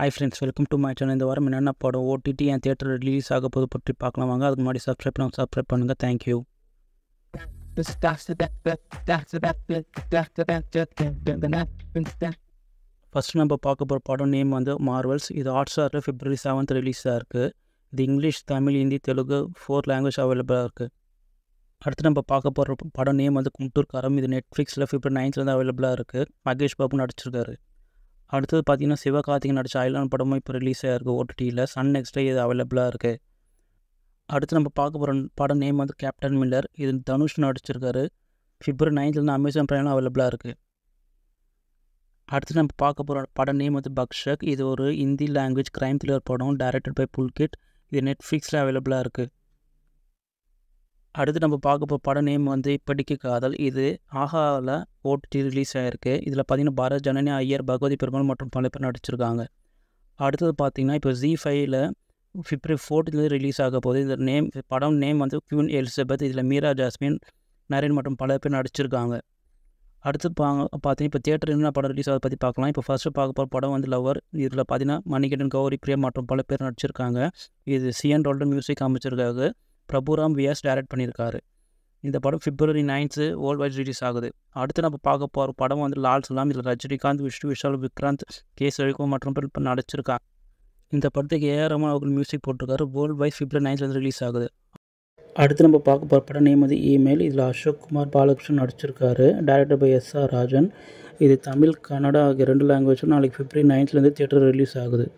hi friends welcome to my channel இந்த வாரம் என்னென்ன படம் ஓடிடி என் தேட்டர் ரிலீஸ் ஆக போது பற்றி பார்க்கலாம் வாங்க அதுக்கு முன்னாடி சப்ஸ்கிரைப் பண்ண சப்ஸ்கிரைப் பண்ணுங்கள் தேங்க்யூ ஃபஸ்ட் நம்ம பார்க்க போகிற படம் நேம் வந்து மார்வல்ஸ் இது ஸ்டாரில் ஃபிப்ரவரி செவன்த் ரிலீஸாக இருக்குது இது English Tamil Hindi Telugu four language அவைலபிளாக இருக்குது அடுத்து நம்ம பார்க்க போகிற படம் நேம் வந்து குண்டூர் காரம் இது நெட்ஃப்ளிக்ஸில் ஃபிப்ரவரி வந்து அவைலபிளாக இருக்குது மகேஷ் பாபு நடிச்சிருக்காரு அடுத்தது பார்த்திங்கன்னா சிவகார்த்திகை நடித்த ஐலான் படமும் இப்போ ரிலீஸ் ஆகிருக்கு ஓடிடியில் சன் நெக்ஸ்டே இது அவைலபிளாக இருக்குது அடுத்து நம்ம பார்க்க போகிற படம் நேம் வந்து கேப்டன் மில்லர் இது தனுஷ் நடிச்சிருக்காரு ஃபிப்ரவரி நைன்த்லேருந்து அமேசான் ப்ரைம்லாம் அவைலபிளாக இருக்குது அடுத்து நம்ம பார்க்க போகிற படம் நேம் வந்து பக்ஷக் இது ஒரு ஹிந்தி லாங்குவேஜ் க்ரைம் த்ரில்லர் படம் டேரக்டட் பை புல்கிட் இது நெட்ஃப்ளிக்ஸில் அவைலபிளாக இருக்குது அடுத்து நம்ம பார்க்க போ படம் நேம் வந்து இப்படிக்கு காதல் இது ஆஹாவில் ஓடிடி ரிலீஸ் ஆகிருக்கு இதில் பார்த்திங்கன்னா பாரத் ஜனனி ஐயர் பகவதி பெருமாள் மற்றும் பல பேர் நடிச்சிருக்காங்க அடுத்தது பார்த்திங்கன்னா இப்போ ஜி ஃபைவ்ல ஃபிப்ரவரி ஃபோர்த்துலேருந்து ரிலீஸ் ஆக போகுது இந்த நேம் படம் நேம் வந்து குயின் எலிசபெத் இதில் மீரா ஜாஸ்மின் நரேன் மற்றும் பல பேர் நடிச்சிருக்காங்க அடுத்து பா பார்த்தீங்கன்னா இப்போ தேட்டர் என்ன படம் ரிலீஸ் ஆகிறத பற்றி பார்க்கலாம் இப்போ ஃபஸ்ட்டு பார்க்க போகிற படம் வந்து லவர் இதில் பார்த்தீங்கன்னா மணிகண்டன் கௌரி பிரியா மற்றும் பல பேர் நடிச்சிருக்காங்க இது சிஎன் ரோல்டன் மியூசிக் அமைச்சிருக்காங்க பிரபுராம் வியாஸ் டைரக்ட் பண்ணியிருக்காரு இந்த படம் February ninth world wide release ஆகுது அடுத்து நம்ம பார்க்க போகிற படம் வந்து லால் சலாம் இதில் ரஜினிகாந்த் விஷ்ணு விஷால் விக்ராந்த் கே சழிகோ மற்றும் பேர் நடிச்சிருக்கான் இந்த படத்துக்கு ஏஆர் அவர்கள் மியூசிக் போட்டிருக்காரு வேர்ல்டு வைஸ் பிப்ரவரி நைன்த் வந்து ரிலீஸ் ஆகுது அடுத்து நம்ம பார்க்க போகிற படம் நேம் வந்து இமெயில் இதில் அசோக் குமார் பாலகிருஷ்ணன் நடிச்சிருக்காரு director by S R Rajan இது தமிழ் கன்னடா ஆகிய ரெண்டு லாங்குவேஜும் நாளைக்கு பிப்ரவரி நைன்த்லேருந்து தியேட்டர் ரிலீஸ் ஆகுது